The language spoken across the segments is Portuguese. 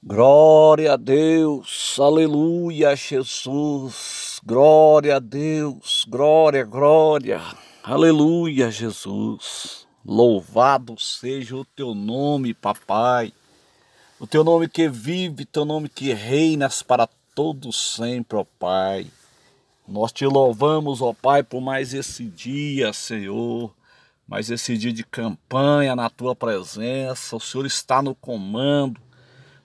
Glória a Deus, aleluia, Jesus, glória a Deus, glória, glória, aleluia, Jesus. Louvado seja o teu nome, papai, o teu nome que vive, teu nome que reinas para todo sempre, ó Pai. Nós te louvamos, ó Pai, por mais esse dia, Senhor Mais esse dia de campanha na tua presença, o Senhor está no comando.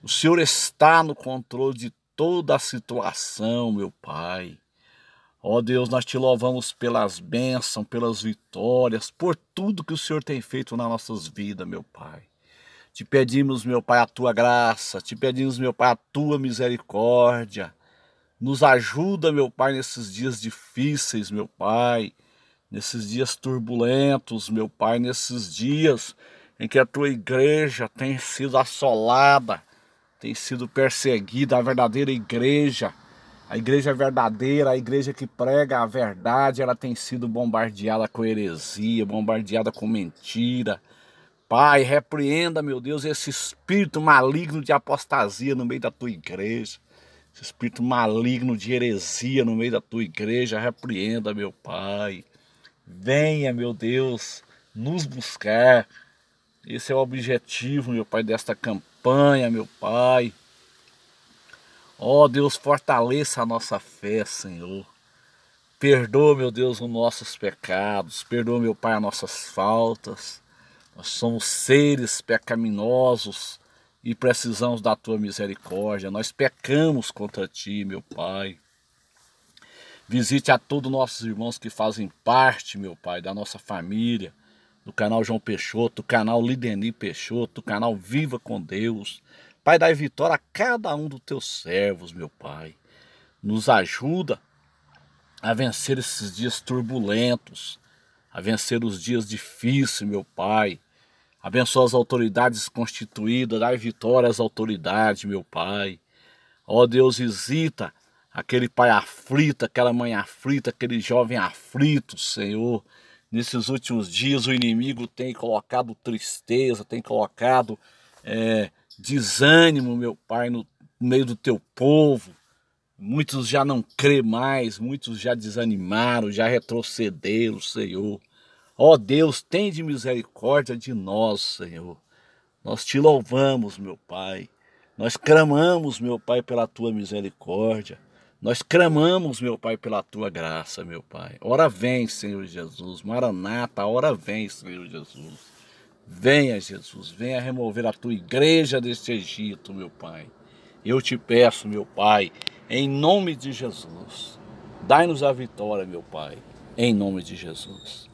O Senhor está no controle de toda a situação, meu Pai. Ó Deus, nós te louvamos pelas bênçãos, pelas vitórias, por tudo que o Senhor tem feito nas nossas vidas, meu Pai. Te pedimos, meu Pai, a tua graça, te pedimos, meu Pai, a tua misericórdia. Nos ajuda, meu Pai, nesses dias difíceis, meu Pai, nesses dias turbulentos, meu Pai, nesses dias em que a tua igreja tem sido assolada, tem sido perseguida, a verdadeira igreja, a igreja verdadeira, a igreja que prega a verdade, ela tem sido bombardeada com heresia, bombardeada com mentira. Pai, repreenda, meu Deus, esse espírito maligno de apostasia no meio da tua igreja. Esse espírito maligno de heresia no meio da tua igreja, repreenda, meu Pai. Venha, meu Deus, nos buscar. Esse é o objetivo, meu Pai, desta campanha acompanha, meu Pai. Ó oh, Deus, fortaleça a nossa fé, Senhor. Perdoa, meu Deus, os nossos pecados. Perdoa, meu Pai, as nossas faltas. Nós somos seres pecaminosos e precisamos da tua misericórdia. Nós pecamos contra ti, meu Pai. Visite a todos nossos irmãos que fazem parte, meu Pai, da nossa família do canal João Peixoto, do canal Lideni Peixoto, do canal Viva com Deus. Pai, dai vitória a cada um dos teus servos, meu Pai. Nos ajuda a vencer esses dias turbulentos, a vencer os dias difíceis, meu Pai. Abençoa as autoridades constituídas, dai vitória às autoridades, meu Pai. Ó Deus, visita aquele pai aflito, aquela mãe aflita, aquele jovem aflito, Senhor nesses últimos dias o inimigo tem colocado tristeza, tem colocado é, desânimo, meu Pai, no meio do teu povo. Muitos já não crê mais, muitos já desanimaram, já retrocederam, Senhor. Ó Deus, tem de misericórdia de nós, Senhor. Nós te louvamos, meu Pai. Nós clamamos, meu Pai, pela tua misericórdia. Nós clamamos, meu Pai, pela tua graça, meu Pai. Ora vem, Senhor Jesus. Maranata, ora vem, Senhor Jesus. Venha, Jesus, venha remover a tua igreja deste Egito, meu Pai. Eu te peço, meu Pai, em nome de Jesus. Dai-nos a vitória, meu Pai, em nome de Jesus.